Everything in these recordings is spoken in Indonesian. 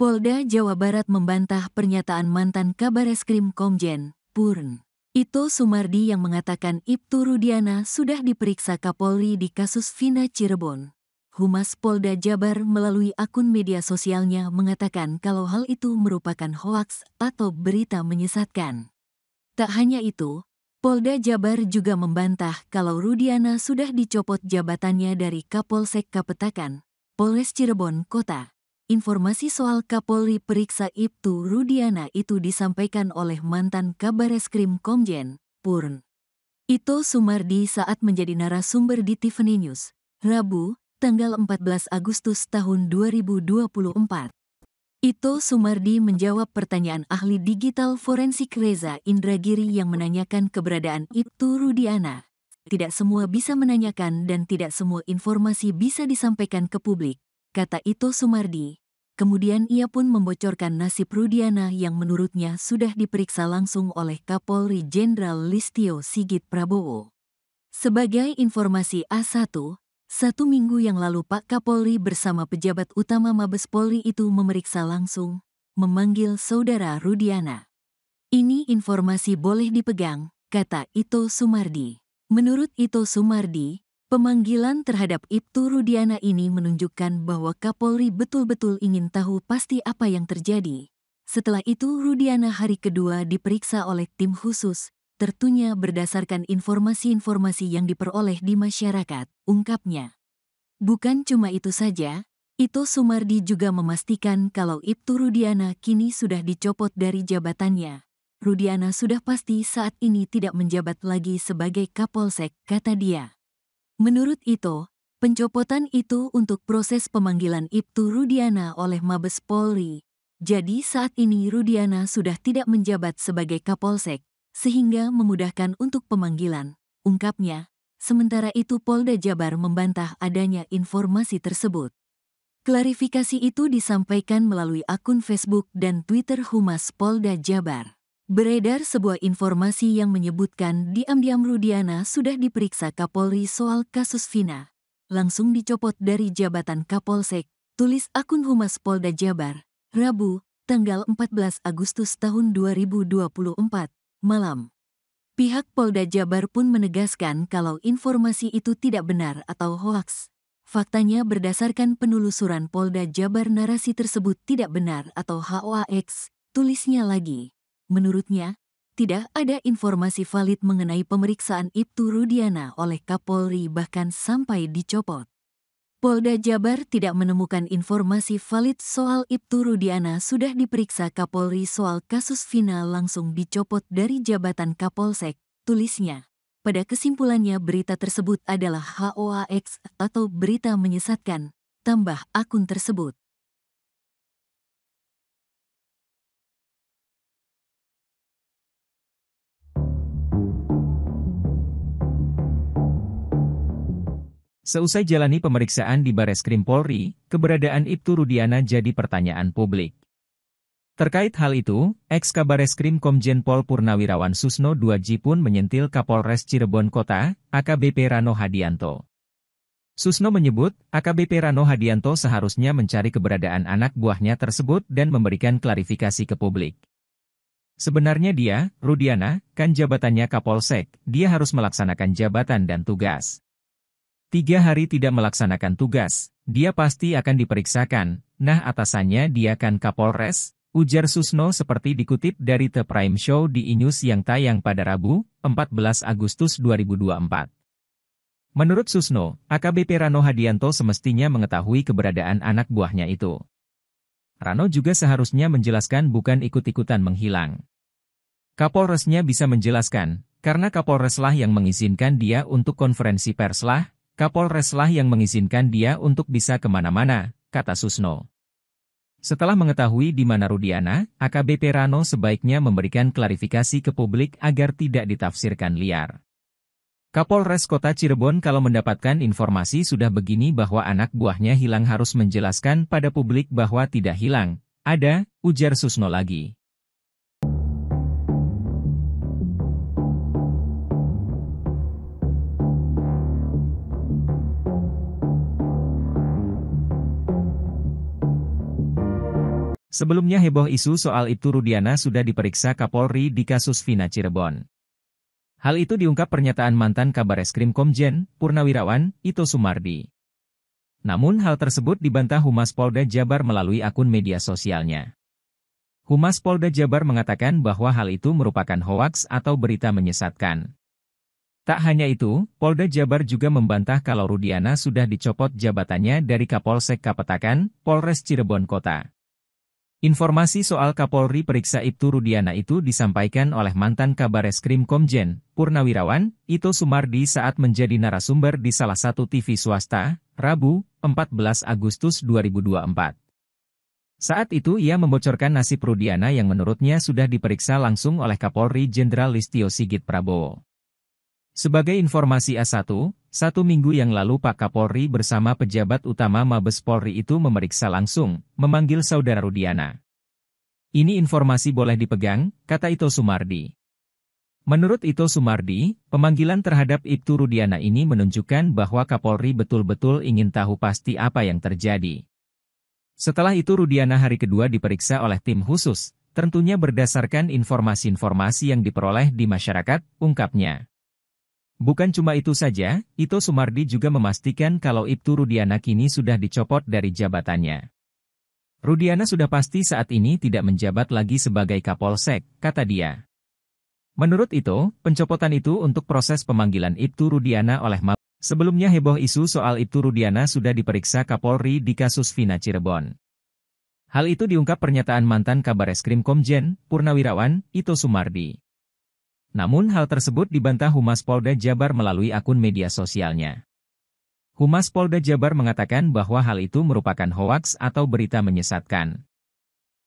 Polda Jawa Barat membantah pernyataan mantan Kabareskrim Komjen, Purn. Ito Sumardi yang mengatakan Ibtu Rudiana sudah diperiksa Kapolri di kasus Vina Cirebon. Humas Polda Jabar melalui akun media sosialnya mengatakan kalau hal itu merupakan hoaks atau berita menyesatkan. Tak hanya itu, Polda Jabar juga membantah kalau Rudiana sudah dicopot jabatannya dari Kapolsek Kapetakan, Polres Cirebon Kota informasi soal Kapolri periksa Ibtu Rudiana itu disampaikan oleh mantan Kabareskrim Komjen, Purn. Ito Sumardi saat menjadi narasumber di Tiffany News, Rabu, tanggal 14 Agustus tahun 2024. Ito Sumardi menjawab pertanyaan ahli digital forensik Reza Indragiri yang menanyakan keberadaan Ibtu Rudiana. Tidak semua bisa menanyakan dan tidak semua informasi bisa disampaikan ke publik, kata Ito Sumardi. Kemudian ia pun membocorkan nasib Rudiana yang menurutnya sudah diperiksa langsung oleh Kapolri Jenderal Listio Sigit Prabowo. Sebagai informasi A1, satu minggu yang lalu Pak Kapolri bersama pejabat utama Mabes Polri itu memeriksa langsung, memanggil saudara Rudiana. Ini informasi boleh dipegang, kata Ito Sumardi. Menurut Ito Sumardi, Pemanggilan terhadap Ibtu Rudiana ini menunjukkan bahwa Kapolri betul-betul ingin tahu pasti apa yang terjadi. Setelah itu Rudiana hari kedua diperiksa oleh tim khusus, tertunya berdasarkan informasi-informasi yang diperoleh di masyarakat, ungkapnya. Bukan cuma itu saja, Ito Sumardi juga memastikan kalau Ibtu Rudiana kini sudah dicopot dari jabatannya. Rudiana sudah pasti saat ini tidak menjabat lagi sebagai Kapolsek, kata dia. Menurut Ito, pencopotan itu untuk proses pemanggilan Ibtu Rudiana oleh Mabes Polri. Jadi saat ini Rudiana sudah tidak menjabat sebagai Kapolsek, sehingga memudahkan untuk pemanggilan, ungkapnya. Sementara itu Polda Jabar membantah adanya informasi tersebut. Klarifikasi itu disampaikan melalui akun Facebook dan Twitter Humas Polda Jabar. Beredar sebuah informasi yang menyebutkan diam-diam Rudiana sudah diperiksa Kapolri soal kasus Vina. Langsung dicopot dari jabatan Kapolsek, tulis akun Humas Polda Jabar, Rabu, tanggal 14 Agustus tahun 2024, malam. Pihak Polda Jabar pun menegaskan kalau informasi itu tidak benar atau hoaks. Faktanya berdasarkan penelusuran Polda Jabar narasi tersebut tidak benar atau HOAX, tulisnya lagi. Menurutnya, tidak ada informasi valid mengenai pemeriksaan Ibtu Rudiana oleh Kapolri bahkan sampai dicopot. Polda Jabar tidak menemukan informasi valid soal Ibtu Rudiana sudah diperiksa Kapolri soal kasus final langsung dicopot dari jabatan Kapolsek, tulisnya. Pada kesimpulannya berita tersebut adalah HOAX atau berita menyesatkan, tambah akun tersebut. Seusai jalani pemeriksaan di Bares Krim Polri, keberadaan Ibtu Rudiana jadi pertanyaan publik. Terkait hal itu, ex Kabares Krim Komjen Pol Purnawirawan Susno 2 g pun menyentil Kapolres Cirebon Kota, AKBP Rano Hadianto. Susno menyebut, AKBP Rano Hadianto seharusnya mencari keberadaan anak buahnya tersebut dan memberikan klarifikasi ke publik. Sebenarnya dia, Rudiana, kan jabatannya Kapolsek, dia harus melaksanakan jabatan dan tugas. Tiga hari tidak melaksanakan tugas, dia pasti akan diperiksakan, nah atasannya dia kan Kapolres, ujar Susno seperti dikutip dari The Prime Show di Inews yang tayang pada Rabu, 14 Agustus 2024. Menurut Susno, AKBP Rano Hadianto semestinya mengetahui keberadaan anak buahnya itu. Rano juga seharusnya menjelaskan bukan ikut-ikutan menghilang. Kapolresnya bisa menjelaskan, karena Kapolreslah yang mengizinkan dia untuk konferensi perslah. Kapolreslah yang mengizinkan dia untuk bisa kemana-mana, kata Susno. Setelah mengetahui di mana Rudiana, AKBP Rano sebaiknya memberikan klarifikasi ke publik agar tidak ditafsirkan liar. Kapolres Kota Cirebon kalau mendapatkan informasi sudah begini bahwa anak buahnya hilang harus menjelaskan pada publik bahwa tidak hilang, ada, ujar Susno lagi. Sebelumnya heboh isu soal itu Rudiana sudah diperiksa Kapolri di kasus Vina Cirebon. Hal itu diungkap pernyataan mantan kabar eskrim Komjen, Purnawirawan, Ito Sumardi. Namun hal tersebut dibantah Humas Polda Jabar melalui akun media sosialnya. Humas Polda Jabar mengatakan bahwa hal itu merupakan hoaks atau berita menyesatkan. Tak hanya itu, Polda Jabar juga membantah kalau Rudiana sudah dicopot jabatannya dari Kapolsek Kapetakan, Polres Cirebon Kota. Informasi soal Kapolri periksa Ibtu Rudiana itu disampaikan oleh mantan Kabareskrim Komjen, Purnawirawan, Ito Sumardi saat menjadi narasumber di salah satu TV swasta, Rabu, 14 Agustus 2024. Saat itu ia membocorkan nasib Rudiana yang menurutnya sudah diperiksa langsung oleh Kapolri Jenderal Listio Sigit Prabowo. Sebagai informasi A1, satu minggu yang lalu Pak Kapolri bersama pejabat utama Mabes Polri itu memeriksa langsung, memanggil saudara Rudiana. Ini informasi boleh dipegang, kata Ito Sumardi. Menurut Ito Sumardi, pemanggilan terhadap Ibtu Rudiana ini menunjukkan bahwa Kapolri betul-betul ingin tahu pasti apa yang terjadi. Setelah itu Rudiana hari kedua diperiksa oleh tim khusus, tentunya berdasarkan informasi-informasi yang diperoleh di masyarakat, ungkapnya. Bukan cuma itu saja, Ito Sumardi juga memastikan kalau Ibtu Rudiana kini sudah dicopot dari jabatannya. Rudiana sudah pasti saat ini tidak menjabat lagi sebagai Kapolsek, kata dia. Menurut itu, pencopotan itu untuk proses pemanggilan Ibtu Rudiana oleh Mab. Sebelumnya heboh isu soal Ibtu Rudiana sudah diperiksa Kapolri di kasus Vina Cirebon. Hal itu diungkap pernyataan mantan Kabar Komjen, Purnawirawan, Ito Sumardi. Namun hal tersebut dibantah Humas Polda Jabar melalui akun media sosialnya. Humas Polda Jabar mengatakan bahwa hal itu merupakan hoaks atau berita menyesatkan.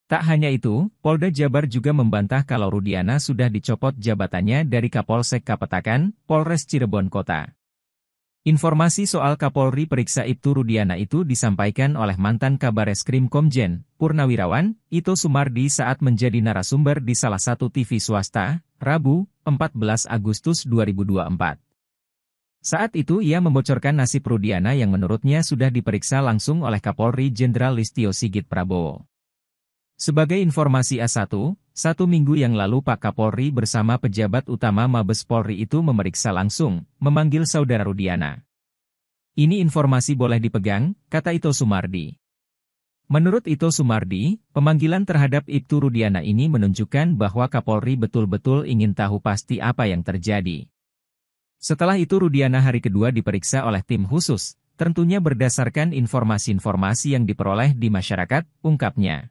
Tak hanya itu, Polda Jabar juga membantah kalau Rudiana sudah dicopot jabatannya dari Kapolsek Kapetakan, Polres Cirebon Kota. Informasi soal Kapolri periksa Ibtu Rudiana itu disampaikan oleh mantan Kabares Krim Komjen, Purnawirawan, Ito Sumardi saat menjadi narasumber di salah satu TV swasta, Rabu, 14 Agustus 2024. Saat itu ia membocorkan nasib Rudiana yang menurutnya sudah diperiksa langsung oleh Kapolri Jenderal Listio Sigit Prabowo. Sebagai informasi A1, satu minggu yang lalu Pak Kapolri bersama pejabat utama Mabes Polri itu memeriksa langsung, memanggil saudara Rudiana. Ini informasi boleh dipegang, kata Ito Sumardi. Menurut Ito Sumardi, pemanggilan terhadap Ibtu Rudiana ini menunjukkan bahwa Kapolri betul-betul ingin tahu pasti apa yang terjadi. Setelah itu Rudiana hari kedua diperiksa oleh tim khusus, tentunya berdasarkan informasi-informasi yang diperoleh di masyarakat, ungkapnya.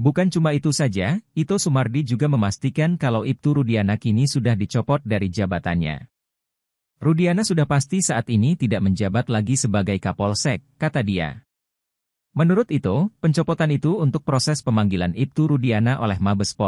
Bukan cuma itu saja, Ito Sumardi juga memastikan kalau Ibtu Rudiana kini sudah dicopot dari jabatannya. Rudiana sudah pasti saat ini tidak menjabat lagi sebagai Kapolsek, kata dia. Menurut itu, pencopotan itu untuk proses pemanggilan Ibtu Rudiana oleh Mabes Pol.